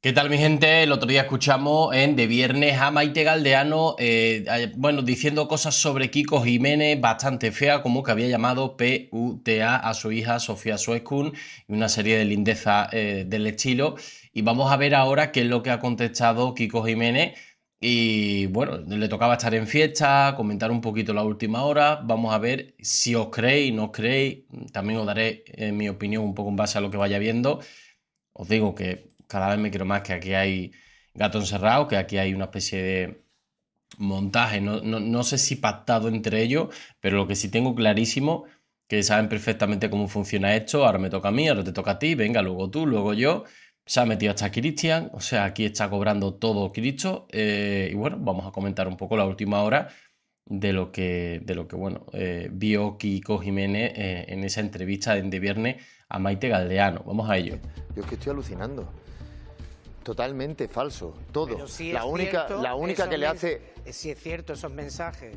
¿Qué tal mi gente? El otro día escuchamos en De Viernes a Maite Galdeano, eh, bueno, diciendo cosas sobre Kiko Jiménez bastante fea, como que había llamado PUTA a su hija Sofía Suezkun y una serie de lindezas eh, del estilo. Y vamos a ver ahora qué es lo que ha contestado Kiko Jiménez. Y bueno, le tocaba estar en fiesta, comentar un poquito la última hora. Vamos a ver si os creéis, no os creéis. También os daré mi opinión un poco en base a lo que vaya viendo. Os digo que cada vez me quiero más que aquí hay gato encerrado, que aquí hay una especie de montaje, no, sé si pactado entre ellos, pero lo que sí tengo clarísimo que saben perfectamente cómo funciona esto, ahora me toca a mí, ahora te toca a ti, venga, luego tú, luego yo. Se ha metido hasta Cristian, o sea, aquí está cobrando todo Cristo. Eh, y bueno, vamos a comentar un poco la última hora de lo que, de lo que bueno, eh, vio Kiko Jiménez eh, en esa entrevista de viernes a Maite Galdeano. Vamos a ello. Yo es que estoy alucinando totalmente falso, todo. la, única, la única que le hace... Si es cierto esos mensajes.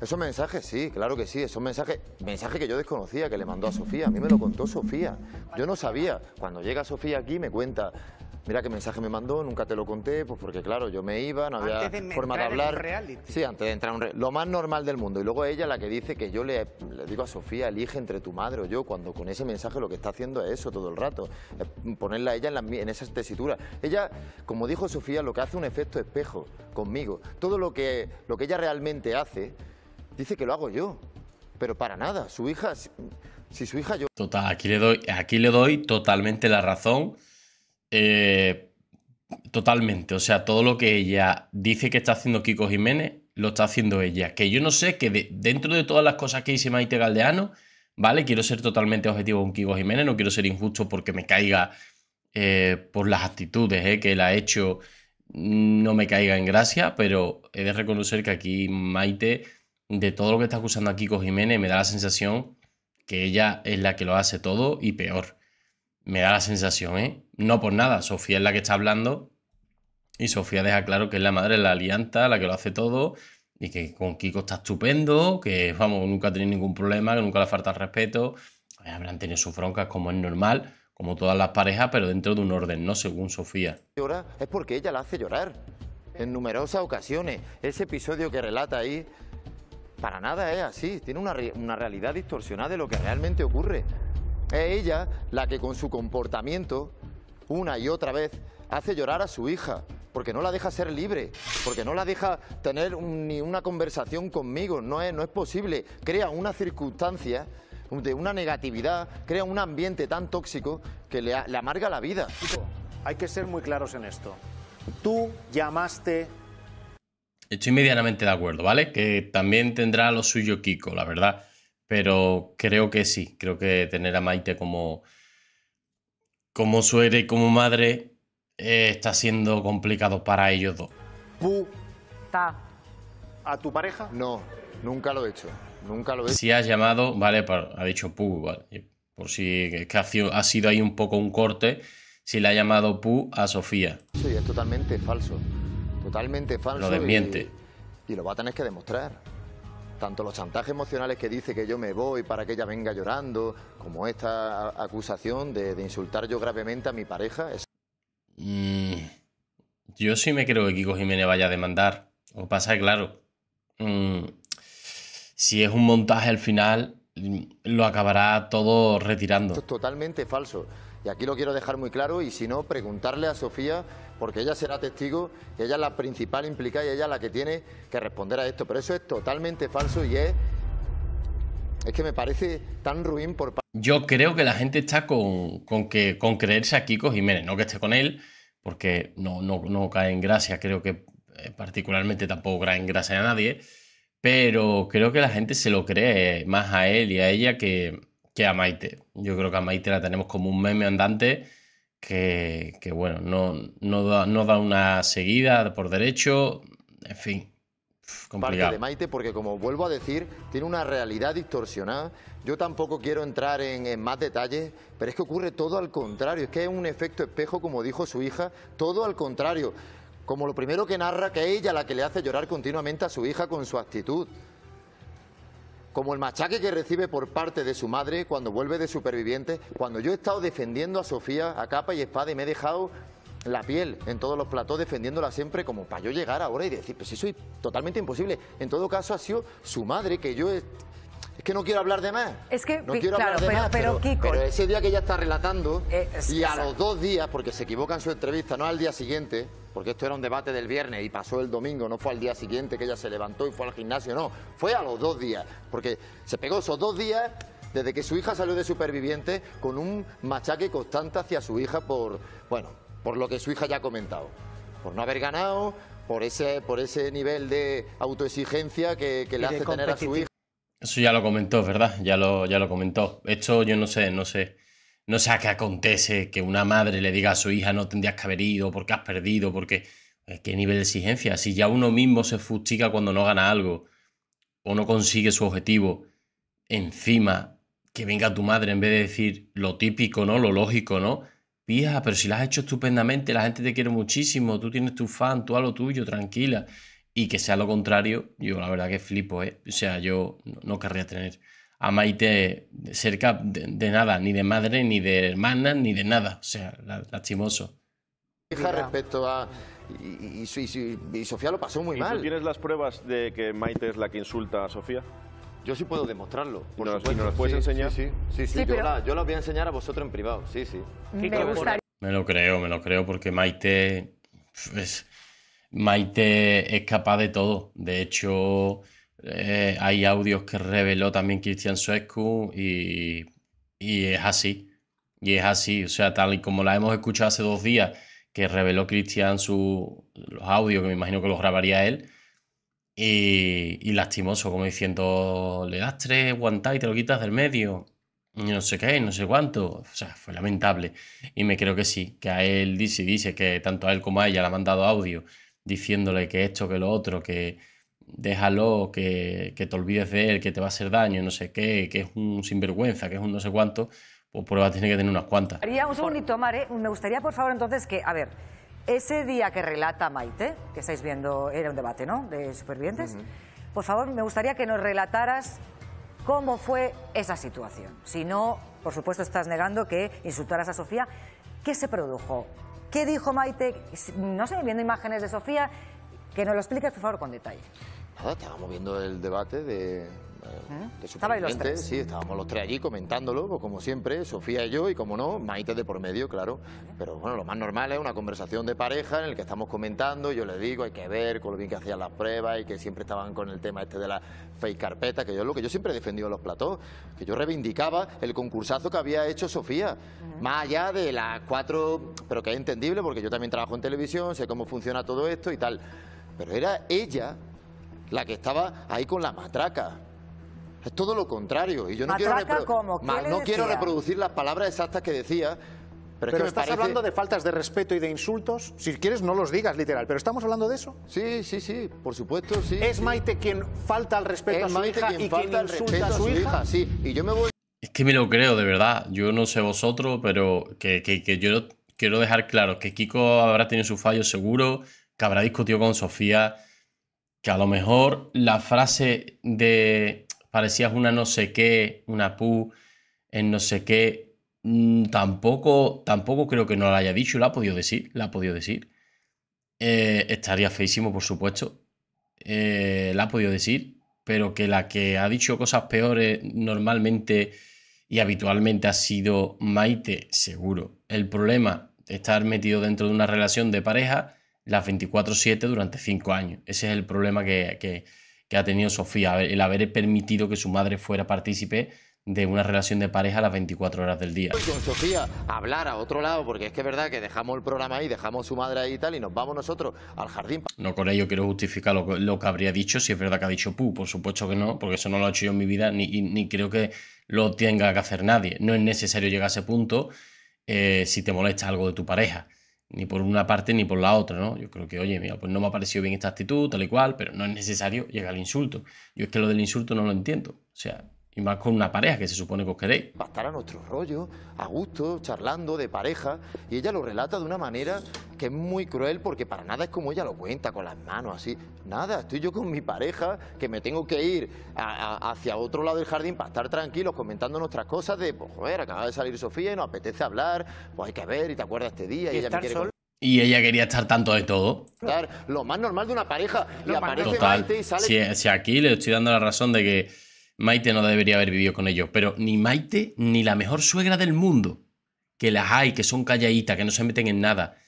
Esos mensajes, sí, claro que sí, esos mensajes, mensajes que yo desconocía, que le mandó a Sofía, a mí me lo contó Sofía, yo no sabía, cuando llega Sofía aquí me cuenta, Mira qué mensaje me mandó, nunca te lo conté, pues porque claro, yo me iba, no había de forma de hablar. En un reality. Sí, antes de entrar en un lo más normal del mundo. Y luego ella la que dice que yo le, digo a Sofía, elige entre tu madre o yo, cuando con ese mensaje lo que está haciendo es eso todo el rato, ponerla a ella en, esas en tesitura. Ella, como dijo Sofía, lo que hace un efecto espejo conmigo. Todo lo que, lo que ella realmente hace, dice que lo hago yo. Pero para nada, su hija, si su hija yo... Total, aquí le doy, aquí le doy totalmente la razón eh, totalmente. O sea, todo lo que ella dice que está haciendo Kiko Jiménez, lo está haciendo ella. Que yo no sé que dentro de todas las cosas que hice Maite Galdeano, ¿vale? Quiero ser totalmente objetivo con Kiko Jiménez, no quiero ser injusto porque me caiga eh, por las actitudes eh, que él ha hecho, no me caiga en gracia, pero he de reconocer que aquí Maite, de todo lo que está acusando a Kiko Jiménez, me da la sensación que ella es la que lo hace todo y peor. Me da la sensación, ¿eh? No por nada, Sofía es la que está hablando y Sofía deja claro que es la madre la alianta, la que lo hace todo y que con Kiko está estupendo, que vamos, nunca ha tenido ningún problema, que nunca le falta respeto. Eh, habrán tenido sus broncas como es normal, como todas las parejas, pero dentro de un orden, no según Sofía. es porque ella la hace llorar en numerosas ocasiones. Ese episodio que relata ahí, para nada es así, tiene una, una realidad distorsionada de lo que realmente ocurre. Es ella la que con su comportamiento, una y otra vez, hace llorar a su hija, porque no la deja ser libre, porque no la deja tener ni una conversación conmigo, no es, no es posible. Crea una circunstancia de una negatividad, crea un ambiente tan tóxico que le, amarga la vida. Hay que ser muy claros en esto. Tú llamaste Estoy medianamente de acuerdo, ¿vale? Que también tendrá lo suyo Kiko, la verdad pero creo que sí, creo que tener a Maite como, como suegra y como madre eh, está siendo complicado para ellos dos. está ¿A tu pareja? No, nunca lo he hecho. Nunca lo he hecho. Si has llamado, vale, ha dicho pu, vale. Por si es que ha sido, ahí un poco un corte, si le ha llamado pu a Sofía. Sí, es totalmente falso. Totalmente falso. Lo desmiente. y, y lo va a tener que demostrar tanto los chantajes emocionales que dice que yo me voy para que ella venga llorando, como esta acusación de, insultar yo gravemente a mi pareja. Es... yo sí me creo que Kiko Jiménez vaya a demandar. Lo que pasa claro, mm, si es un montaje al final, lo acabará todo retirando. Esto es totalmente falso. Y aquí lo quiero dejar muy claro y si no, preguntarle a Sofía, porque ella será testigo, que ella es la principal implicada y ella es la que tiene que responder a esto. Pero eso es totalmente falso y es... Es que me parece tan ruin por... Yo creo que la gente está con, que, con creerse a Kiko Jiménez, no que esté con él, porque no, no, cae en gracia, creo que eh, particularmente tampoco cae en gracia a nadie, pero creo que la gente se lo cree más a él y a ella que, que a Maite. Yo creo que a Maite la tenemos como un meme andante que, bueno, no, no, da, no una seguida por derecho, en fin, Complicado. parte de Maite, porque como vuelvo a decir, tiene una realidad distorsionada. Yo tampoco quiero entrar en, más detalles, pero es que ocurre todo al contrario. Es que es un efecto espejo, como dijo su hija, todo al contrario. Como lo primero que narra que es ella la que le hace llorar continuamente a su hija con su actitud como el machaque que recibe por parte de su madre cuando vuelve de superviviente, cuando yo he estado defendiendo a Sofía a capa y espada y me he dejado la piel en todos los platos... defendiéndola siempre como para yo llegar ahora y decir, pues eso es totalmente imposible. En todo caso ha sido su madre que yo he que no quiero hablar de más. Es que, no quiero hablar de más, pero, ese día que ella está relatando, eh, y a los dos días, porque se equivoca en su entrevista, no al día siguiente, porque esto era un debate del viernes y pasó el domingo, no fue al día siguiente que ella se levantó y fue al gimnasio, no, fue a los dos días, porque se pegó esos dos días desde que su hija salió de superviviente con un machaque constante hacia su hija por, bueno, por lo que su hija ya ha comentado, por no haber ganado, por ese, por ese nivel de autoexigencia que, que le hace tener a su hija. Eso ya lo comentó, ¿verdad? Ya lo, ya lo comentó. Esto yo no sé, no sé. No sé a qué acontece que una madre le diga a su hija no tendrías que haber ido, porque has perdido, porque. Eh, ¿Qué nivel de exigencia? Si ya uno mismo se fustiga cuando no gana algo o no consigue su objetivo, encima que venga tu madre en vez de decir lo típico, ¿no? Lo lógico, ¿no? Pija, pero si la has hecho estupendamente, la gente te quiere muchísimo, tú tienes tu fan, tú a lo tuyo, tranquila y que sea lo contrario, yo la verdad que flipo, ¿eh? O sea, yo no querría tener a Maite cerca de, nada, ni de madre, ni de hermana, ni de nada. O sea, lastimoso. respecto a... Y, Sofía lo pasó muy mal. tienes las pruebas de que Maite es la que insulta a Sofía? Yo sí puedo demostrarlo. Por las puedes enseñar? Sí, sí, sí, yo, las voy a enseñar a vosotros en privado, sí, sí. Me, me lo creo, me lo creo, porque Maite... Es Maite es capaz de todo. De hecho, eh, hay audios que reveló también Cristian Suescu y, es así. Y es así. O sea, tal y como la hemos escuchado hace dos días, que reveló Cristian los audios, que me imagino que los grabaría él. Y, lastimoso, como diciendo, le das tres y te lo quitas del medio no sé qué, no sé cuánto. O sea, fue lamentable. Y me creo que sí, que a él dice, dice que tanto a él como a ella le han mandado audio diciéndole que esto, que lo otro, que déjalo, que, te olvides de él, que te va a hacer daño, no sé qué, que es un sinvergüenza, que es un no sé cuánto, pues prueba tiene que tener unas cuantas. Haría un segundito, Mar, ¿eh? me gustaría por favor entonces que, a ver, ese día que relata Maite, que estáis viendo, era un debate, ¿no?, de supervivientes, por favor me gustaría que nos relataras cómo fue esa situación. Si no, por supuesto estás negando que insultaras a Sofía. ¿Qué se produjo ¿Qué dijo Maite? No sé, viendo imágenes de Sofía, que nos lo expliques, por favor, con detalle. Nada, estábamos viendo el debate de, ¿Eh? los tres. Sí, estábamos los tres allí comentándolo, pues, como siempre, Sofía y yo, y como no, Maite de por medio, claro. Pero bueno, lo más normal es una conversación de pareja en la que estamos comentando, yo le digo, hay que ver con lo bien que hacían las pruebas y que siempre estaban con el tema este de la fake carpeta, que yo lo que yo siempre he defendido los platós, que yo reivindicaba el concursazo que había hecho Sofía, más allá de las cuatro, pero que es entendible porque yo también trabajo en televisión, sé cómo funciona todo esto y tal. Pero era ella la que estaba ahí con la matraca. Es todo lo contrario. Y yo no, quiero, reproducir las palabras exactas que decía, pero, estás hablando de faltas de respeto y de insultos. Si quieres, no los digas literal, pero estamos hablando de eso. Sí, sí, sí, por supuesto, sí. Es Maite quien falta al respeto a su hija y falta quien insulta a su, hija? Sí, y yo me voy. Es que me lo creo, de verdad. Yo no sé vosotros, pero que, que, yo quiero dejar claro que Kiko habrá tenido su fallo seguro, que habrá discutido con Sofía, que a lo mejor la frase de parecías una no sé qué, una pu, en no sé qué. Mm, tampoco, tampoco creo que no la haya dicho, la ha podido decir, la ha podido decir. Eh, estaría feísimo, por supuesto. Eh, la ha podido decir, pero que la que ha dicho cosas peores normalmente y habitualmente ha sido Maite, seguro. El problema de estar metido dentro de una relación de pareja las 24/7 durante 5 años. Ese es el problema que que ha tenido Sofía, el haber permitido que su madre fuera partícipe de una relación de pareja a las 24 horas del día. Con Sofía, hablar a otro lado, porque es que es verdad que dejamos el programa ahí, dejamos su madre ahí y tal, y nos vamos nosotros al jardín. No, con ello quiero justificar lo, que habría dicho, si es verdad que ha dicho Pu, por supuesto que no, porque eso no lo he hecho yo en mi vida, ni, ni creo que lo tenga que hacer nadie. No es necesario llegar a ese punto eh, si te molesta algo de tu pareja ni por una parte ni por la otra, ¿no? Yo creo que, oye, mira, pues no me ha parecido bien esta actitud, tal y cual, pero no es necesario llegar al insulto. Yo es que lo del insulto no lo entiendo. O sea, y más con una pareja que se supone que os queréis. Va a estar a nuestro rollo, a gusto, charlando, de pareja. Y ella lo relata de una manera que es muy cruel porque para nada es como ella lo cuenta, con las manos así. Nada, estoy yo con mi pareja, que me tengo que ir hacia otro lado del jardín para estar tranquilos comentando nuestras cosas de, pues joder, acaba de salir Sofía y nos apetece hablar, pues hay que ver y te acuerdas este día y, ella quiere... Y ella quería estar tanto de todo. Lo más normal de una pareja. Y aparece Total. Y sale... si aquí le estoy dando la razón de que Maite no debería haber vivido con ellos, pero ni Maite ni la mejor suegra del mundo, que las hay, que son calladitas, que no se meten en nada.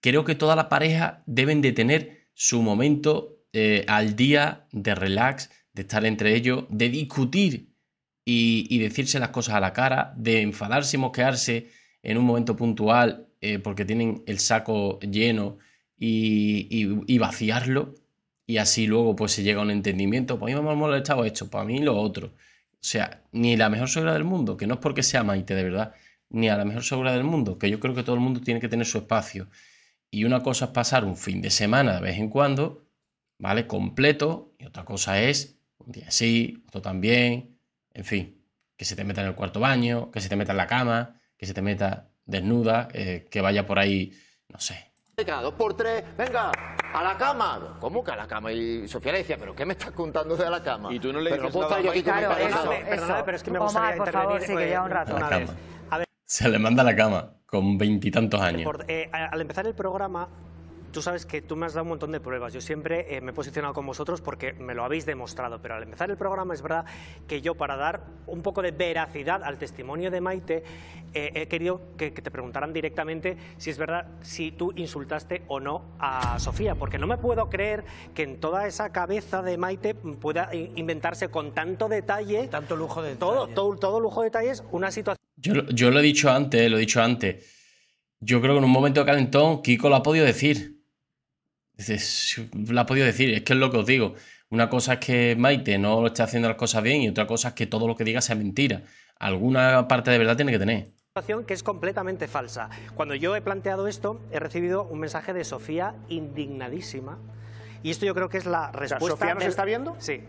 Creo que toda la pareja deben de tener su momento eh, al día de relax, de estar entre ellos, de discutir y, decirse las cosas a la cara, de enfadarse y mosquearse en un momento puntual eh, porque tienen el saco lleno y vaciarlo y así luego pues se llega a un entendimiento, pues a mí me ha molestado esto, para pues, mí lo otro. O sea, ni la mejor suegra del mundo, que no es porque sea Maite de verdad, ni a la mejor suegra del mundo, que yo creo que todo el mundo tiene que tener su espacio. Y una cosa es pasar un fin de semana de vez en cuando, ¿vale? Completo, y otra cosa es un día así, otro también, en fin, que se te meta en el cuarto baño, que se te meta en la cama, que se te meta desnuda, eh, que vaya por ahí, no sé. Por tres, venga. ¿A la cama? ¿Cómo que a la cama? Y Sofía le decía, ¿pero qué me estás contando de la cama? Y tú no le dices no nada. claro, eso, pero es que me gustaría Omar, por favor, sí, que pues, lleva un rato. A ver. Se le manda a la cama, con veintitantos años. Eh, al empezar el programa, Tú sabes que tú me has dado un montón de pruebas. Yo siempre eh, me he posicionado con vosotros porque me lo habéis demostrado. Pero al empezar el programa es verdad que yo para dar un poco de veracidad al testimonio de Maite eh, he querido que, te preguntaran directamente si es verdad si tú insultaste o no a Sofía. Porque no me puedo creer que en toda esa cabeza de Maite pueda inventarse con tanto detalle... Tanto lujo de todo, lujo de detalles una situación... Yo, lo he dicho antes, lo he dicho antes. Yo creo que en un momento calentón Kiko lo ha podido decir la la ha podido decir, es que es lo que os digo. Una cosa es que Maite no lo está haciendo las cosas bien y otra cosa es que todo lo que diga sea mentira. Alguna parte de verdad tiene que tener que es completamente falsa. Cuando yo he planteado esto, he recibido un mensaje de Sofía indignadísima. Y esto yo creo que es la respuesta. ¿Sofía nos está viendo? Sí.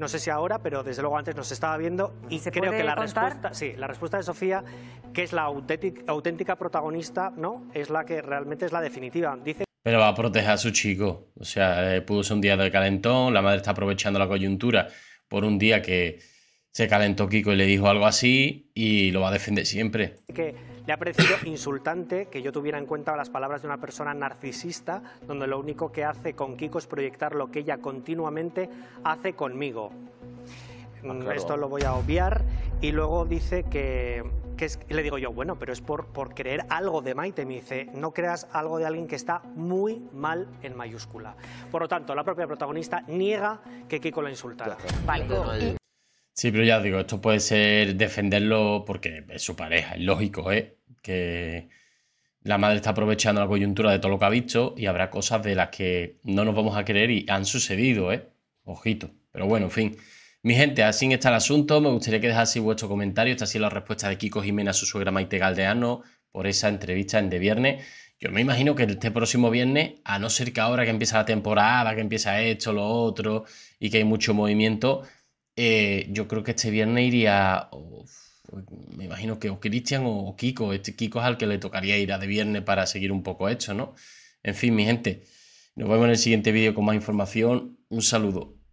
No sé si ahora, pero desde luego antes nos estaba viendo y creo que la respuesta, sí, la respuesta de Sofía, que es la auténtica, auténtica protagonista, ¿no? Es la que realmente es la definitiva. Dice pero va a proteger a su chico. O sea, eh, pudo ser un día del calentón, la madre está aprovechando la coyuntura por un día que se calentó Kiko y le dijo algo así y lo va a defender siempre. Que le ha parecido insultante que yo tuviera en cuenta las palabras de una persona narcisista, donde lo único que hace con Kiko es proyectar lo que ella continuamente hace conmigo. Ah, Esto lo voy a obviar. Y luego dice que que le digo yo, bueno, pero es por, creer algo de Maite. Me dice, no creas algo de alguien que está muy mal en mayúscula. Por lo tanto, la propia protagonista niega que Kiko la insultara. Vale. Sí, pero ya os digo, esto puede ser defenderlo porque es su pareja, es lógico, ¿eh? Que la madre está aprovechando la coyuntura de todo lo que ha visto y habrá cosas de las que no nos vamos a creer y han sucedido, ¿eh? Ojito. Pero bueno, en fin. Mi gente, así está el asunto. Me gustaría que dejaseis vuestro comentario. Esta ha sido la respuesta de Kiko Jiménez a su suegra Maite Galdeano por esa entrevista en De Viernes. Yo me imagino que este próximo viernes, a no ser que ahora que empieza la temporada, que empieza esto, lo otro, y que hay mucho movimiento, eh, yo creo que este viernes iría, me imagino que o Cristian o Kiko. Este Kiko es al que le tocaría ir a De Viernes para seguir un poco esto, ¿no? En fin, mi gente, nos vemos en el siguiente vídeo con más información. Un saludo.